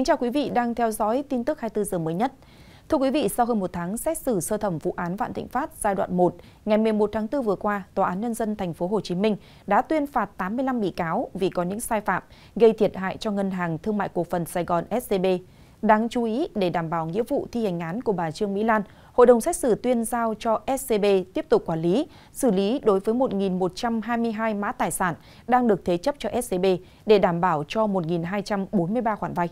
Kính chào quý vị đang theo dõi tin tức 24 giờ mới nhất. Thưa quý vị, sau hơn một tháng xét xử sơ thẩm vụ án Vạn Thịnh Phát giai đoạn 1, ngày 11 tháng 4 vừa qua, Tòa án Nhân dân thành phố Hồ Chí Minh đã tuyên phạt 85 bị cáo vì có những sai phạm gây thiệt hại cho Ngân hàng Thương mại Cổ phần Sài Gòn SCB. Đáng chú ý, để đảm bảo nghĩa vụ thi hành án của bà Trương Mỹ Lan, Hội đồng xét xử tuyên giao cho SCB tiếp tục quản lý, xử lý đối với 1.122 mã tài sản đang được thế chấp cho SCB để đảm bảo cho 1.243 khoản vay.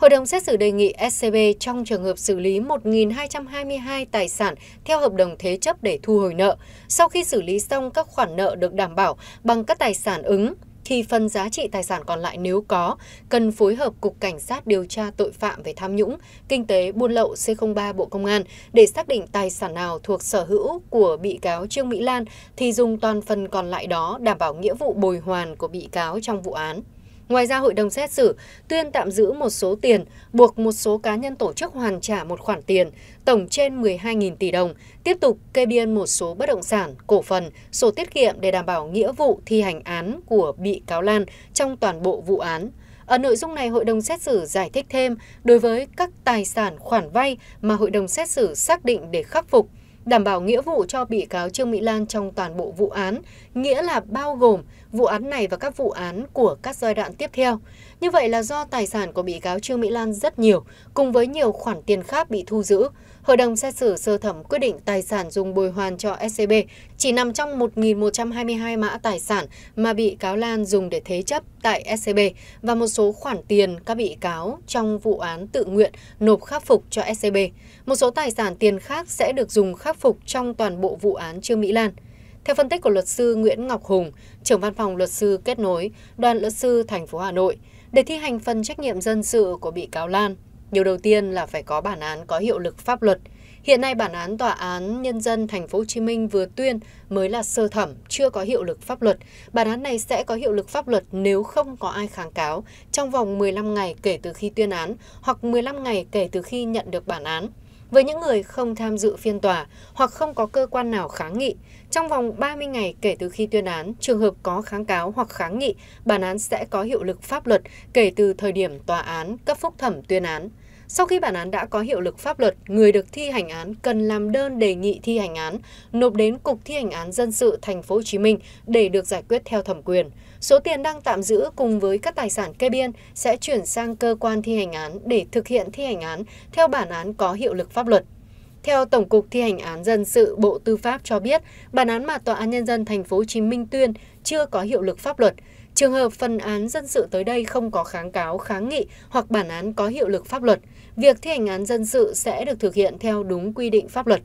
Hội đồng xét xử đề nghị scb trong trường hợp xử lý 1.222 tài sản theo hợp đồng thế chấp để thu hồi nợ, sau khi xử lý xong các khoản nợ được đảm bảo bằng các tài sản ứng thì phần giá trị tài sản còn lại nếu có, cần phối hợp Cục Cảnh sát điều tra tội phạm về tham nhũng, kinh tế, buôn lậu C03 Bộ Công an để xác định tài sản nào thuộc sở hữu của bị cáo Trương Mỹ Lan thì dùng toàn phần còn lại đó đảm bảo nghĩa vụ bồi hoàn của bị cáo trong vụ án ngoài ra hội đồng xét xử tuyên tạm giữ một số tiền buộc một số cá nhân tổ chức hoàn trả một khoản tiền tổng trên 12 mươi tỷ đồng tiếp tục kê biên một số bất động sản cổ phần sổ tiết kiệm để đảm bảo nghĩa vụ thi hành án của bị cáo lan trong toàn bộ vụ án ở nội dung này, hội đồng xét xử giải thích thêm đối với các tài sản khoản vay mà hội đồng xét xử xác định để khắc phục, đảm bảo nghĩa vụ cho bị cáo Trương Mỹ Lan trong toàn bộ vụ án, nghĩa là bao gồm vụ án này và các vụ án của các giai đoạn tiếp theo. Như vậy là do tài sản của bị cáo Trương Mỹ Lan rất nhiều, cùng với nhiều khoản tiền khác bị thu giữ, Hội đồng xét xử sơ thẩm quyết định tài sản dùng bồi hoàn cho SCB chỉ nằm trong 1.122 mã tài sản mà bị cáo Lan dùng để thế chấp tại SCB và một số khoản tiền các bị cáo trong vụ án tự nguyện nộp khắc phục cho SCB. Một số tài sản tiền khác sẽ được dùng khắc phục trong toàn bộ vụ án Trương Mỹ Lan. Theo phân tích của luật sư Nguyễn Ngọc Hùng, trưởng văn phòng luật sư kết nối đoàn luật sư thành phố Hà Nội, để thi hành phần trách nhiệm dân sự của bị cáo Lan, điều đầu tiên là phải có bản án có hiệu lực pháp luật. Hiện nay bản án tòa án nhân dân thành phố Hồ Chí Minh vừa tuyên mới là sơ thẩm, chưa có hiệu lực pháp luật. Bản án này sẽ có hiệu lực pháp luật nếu không có ai kháng cáo trong vòng 15 ngày kể từ khi tuyên án hoặc 15 ngày kể từ khi nhận được bản án với những người không tham dự phiên tòa hoặc không có cơ quan nào kháng nghị, trong vòng 30 ngày kể từ khi tuyên án, trường hợp có kháng cáo hoặc kháng nghị, bản án sẽ có hiệu lực pháp luật kể từ thời điểm tòa án cấp phúc thẩm tuyên án. Sau khi bản án đã có hiệu lực pháp luật, người được thi hành án cần làm đơn đề nghị thi hành án, nộp đến Cục Thi hành án dân sự thành phố Hồ Chí Minh để được giải quyết theo thẩm quyền. Số tiền đang tạm giữ cùng với các tài sản kê biên sẽ chuyển sang cơ quan thi hành án để thực hiện thi hành án theo bản án có hiệu lực pháp luật. Theo Tổng cục Thi hành án dân sự Bộ Tư pháp cho biết, bản án mà Tòa án Nhân dân Thành phố Hồ Chí Minh tuyên chưa có hiệu lực pháp luật. Trường hợp phần án dân sự tới đây không có kháng cáo, kháng nghị hoặc bản án có hiệu lực pháp luật, việc thi hành án dân sự sẽ được thực hiện theo đúng quy định pháp luật.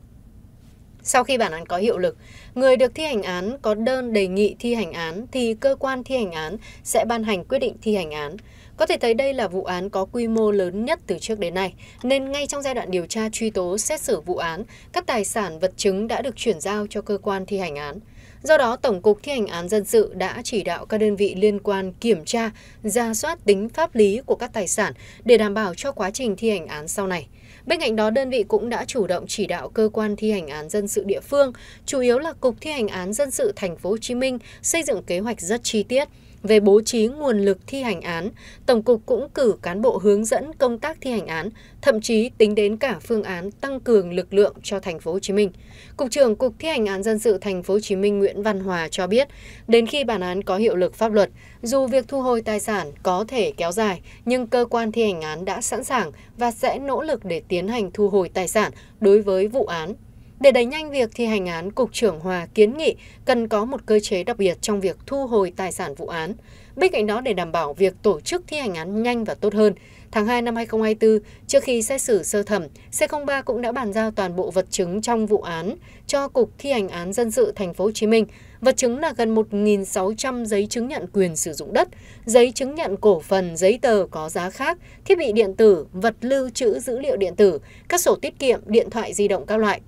Sau khi bản án có hiệu lực, người được thi hành án có đơn đề nghị thi hành án thì cơ quan thi hành án sẽ ban hành quyết định thi hành án. Có thể thấy đây là vụ án có quy mô lớn nhất từ trước đến nay, nên ngay trong giai đoạn điều tra truy tố xét xử vụ án, các tài sản vật chứng đã được chuyển giao cho cơ quan thi hành án. Do đó, Tổng cục Thi hành án dân sự đã chỉ đạo các đơn vị liên quan kiểm tra, ra soát tính pháp lý của các tài sản để đảm bảo cho quá trình thi hành án sau này bên cạnh đó đơn vị cũng đã chủ động chỉ đạo cơ quan thi hành án dân sự địa phương chủ yếu là cục thi hành án dân sự thành phố Hồ Chí Minh xây dựng kế hoạch rất chi tiết về bố trí nguồn lực thi hành án, Tổng cục cũng cử cán bộ hướng dẫn công tác thi hành án, thậm chí tính đến cả phương án tăng cường lực lượng cho thành phố Hồ Chí Minh. Cục trưởng Cục Thi hành án dân sự thành phố Hồ Chí Minh Nguyễn Văn Hòa cho biết, đến khi bản án có hiệu lực pháp luật, dù việc thu hồi tài sản có thể kéo dài, nhưng cơ quan thi hành án đã sẵn sàng và sẽ nỗ lực để tiến hành thu hồi tài sản đối với vụ án để đẩy nhanh việc thi hành án cục trưởng hòa kiến nghị cần có một cơ chế đặc biệt trong việc thu hồi tài sản vụ án bên cạnh đó để đảm bảo việc tổ chức thi hành án nhanh và tốt hơn Tháng 2 năm 2024, trước khi xét xử sơ thẩm, C03 cũng đã bàn giao toàn bộ vật chứng trong vụ án cho Cục Thi hành án dân sự thành phố Hồ Chí Minh. Vật chứng là gần 1.600 giấy chứng nhận quyền sử dụng đất, giấy chứng nhận cổ phần, giấy tờ có giá khác, thiết bị điện tử, vật lưu trữ dữ liệu điện tử, các sổ tiết kiệm, điện thoại di động các loại.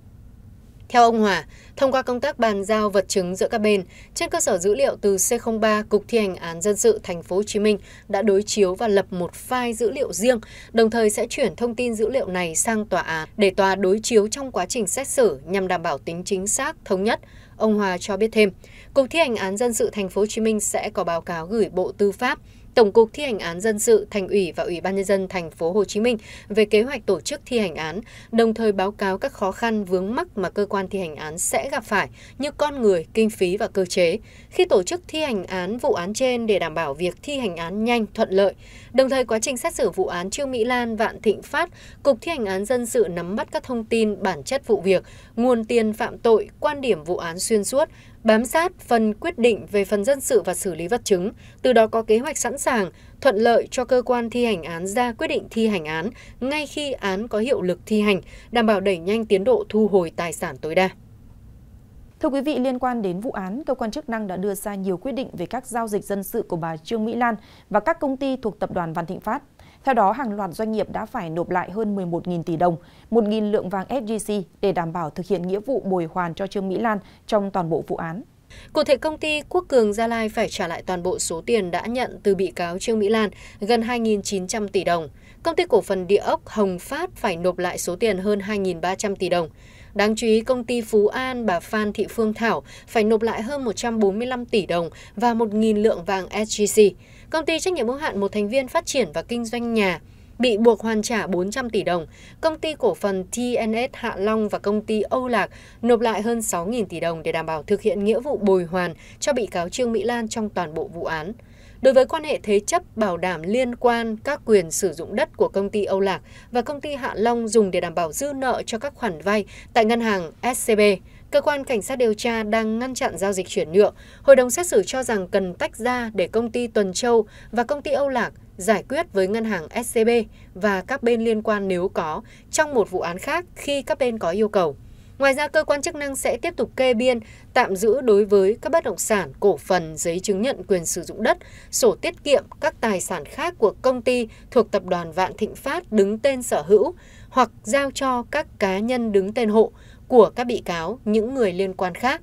Theo ông Hòa, thông qua công tác bàn giao vật chứng giữa các bên, trên cơ sở dữ liệu từ C03 Cục Thi hành án dân sự Thành phố Hồ Chí Minh đã đối chiếu và lập một file dữ liệu riêng, đồng thời sẽ chuyển thông tin dữ liệu này sang tòa án để tòa đối chiếu trong quá trình xét xử nhằm đảm bảo tính chính xác, thống nhất. Ông Hòa cho biết thêm, Cục Thi hành án dân sự Thành phố Hồ Chí Minh sẽ có báo cáo gửi Bộ Tư pháp Tổng cục Thi hành án dân sự, Thành ủy và Ủy ban nhân dân thành phố Hồ Chí Minh về kế hoạch tổ chức thi hành án, đồng thời báo cáo các khó khăn vướng mắc mà cơ quan thi hành án sẽ gặp phải như con người, kinh phí và cơ chế khi tổ chức thi hành án vụ án trên để đảm bảo việc thi hành án nhanh, thuận lợi. Đồng thời quá trình xét xử vụ án Trương Mỹ Lan, Vạn Thịnh Phát, Cục Thi hành án dân sự nắm bắt các thông tin bản chất vụ việc, nguồn tiền phạm tội, quan điểm vụ án xuyên suốt, bám sát phần quyết định về phần dân sự và xử lý vật chứng, từ đó có kế hoạch sẵn sàng, thuận lợi cho cơ quan thi hành án ra quyết định thi hành án ngay khi án có hiệu lực thi hành, đảm bảo đẩy nhanh tiến độ thu hồi tài sản tối đa. Thưa quý vị, liên quan đến vụ án, cơ quan chức năng đã đưa ra nhiều quyết định về các giao dịch dân sự của bà Trương Mỹ Lan và các công ty thuộc tập đoàn Vạn Thịnh Phát. Theo đó, hàng loạt doanh nghiệp đã phải nộp lại hơn 11.000 tỷ đồng, 1.000 lượng vàng SJC để đảm bảo thực hiện nghĩa vụ bồi hoàn cho Trương Mỹ Lan trong toàn bộ vụ án. Cụ thể, công ty Quốc Cường Gia Lai phải trả lại toàn bộ số tiền đã nhận từ bị cáo Trương Mỹ Lan gần 2.900 tỷ đồng. Công ty cổ phần địa ốc Hồng Phát phải nộp lại số tiền hơn 2.300 tỷ đồng đáng chú ý công ty phú an bà phan thị phương thảo phải nộp lại hơn 145 tỷ đồng và 1.000 lượng vàng sgc công ty trách nhiệm hữu hạn một thành viên phát triển và kinh doanh nhà bị buộc hoàn trả 400 tỷ đồng, công ty cổ phần TNS Hạ Long và công ty Âu Lạc nộp lại hơn 6.000 tỷ đồng để đảm bảo thực hiện nghĩa vụ bồi hoàn cho bị cáo Trương Mỹ Lan trong toàn bộ vụ án đối với quan hệ thế chấp bảo đảm liên quan các quyền sử dụng đất của công ty Âu Lạc và công ty Hạ Long dùng để đảm bảo dư nợ cho các khoản vay tại ngân hàng SCB. Cơ quan cảnh sát điều tra đang ngăn chặn giao dịch chuyển nhượng. Hội đồng xét xử cho rằng cần tách ra để công ty Tuần Châu và công ty Âu Lạc giải quyết với ngân hàng SCB và các bên liên quan nếu có trong một vụ án khác khi các bên có yêu cầu ngoài ra cơ quan chức năng sẽ tiếp tục kê biên tạm giữ đối với các bất động sản cổ phần giấy chứng nhận quyền sử dụng đất sổ tiết kiệm các tài sản khác của công ty thuộc tập đoàn vạn thịnh phát đứng tên sở hữu hoặc giao cho các cá nhân đứng tên hộ của các bị cáo những người liên quan khác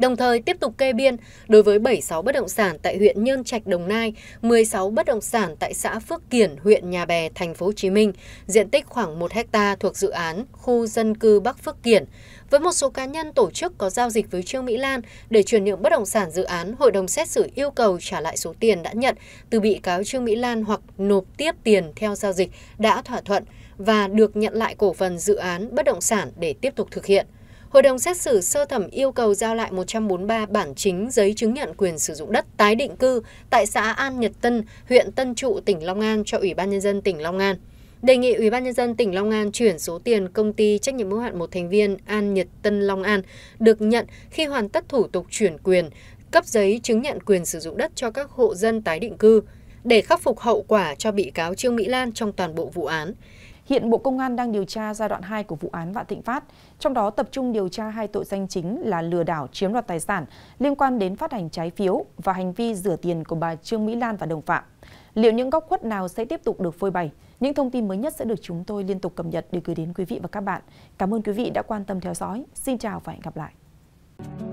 đồng thời tiếp tục kê biên đối với 76 bất động sản tại huyện Nhơn Trạch Đồng Nai, 16 bất động sản tại xã Phước Kiển, huyện Nhà Bè, thành phố Hồ Chí Minh, diện tích khoảng 1 hecta thuộc dự án khu dân cư Bắc Phước Kiển. Với một số cá nhân tổ chức có giao dịch với Trương Mỹ Lan để chuyển nhượng bất động sản dự án, hội đồng xét xử yêu cầu trả lại số tiền đã nhận từ bị cáo Trương Mỹ Lan hoặc nộp tiếp tiền theo giao dịch đã thỏa thuận và được nhận lại cổ phần dự án bất động sản để tiếp tục thực hiện hội đồng xét xử sơ thẩm yêu cầu giao lại một ba bản chính giấy chứng nhận quyền sử dụng đất tái định cư tại xã An Nhật Tân, huyện Tân Trụ, tỉnh Long An cho Ủy ban Nhân dân tỉnh Long An. Đề nghị Ủy ban Nhân dân tỉnh Long An chuyển số tiền công ty trách nhiệm hữu hạn một thành viên An Nhật Tân Long An được nhận khi hoàn tất thủ tục chuyển quyền, cấp giấy chứng nhận quyền sử dụng đất cho các hộ dân tái định cư để khắc phục hậu quả cho bị cáo Trương Mỹ Lan trong toàn bộ vụ án. Hiện Bộ Công an đang điều tra giai đoạn 2 của vụ án Vạn Thịnh Phát, trong đó tập trung điều tra hai tội danh chính là lừa đảo chiếm đoạt tài sản liên quan đến phát hành trái phiếu và hành vi rửa tiền của bà Trương Mỹ Lan và đồng phạm. Liệu những góc khuất nào sẽ tiếp tục được phơi bày? Những thông tin mới nhất sẽ được chúng tôi liên tục cập nhật để gửi đến quý vị và các bạn. Cảm ơn quý vị đã quan tâm theo dõi. Xin chào và hẹn gặp lại.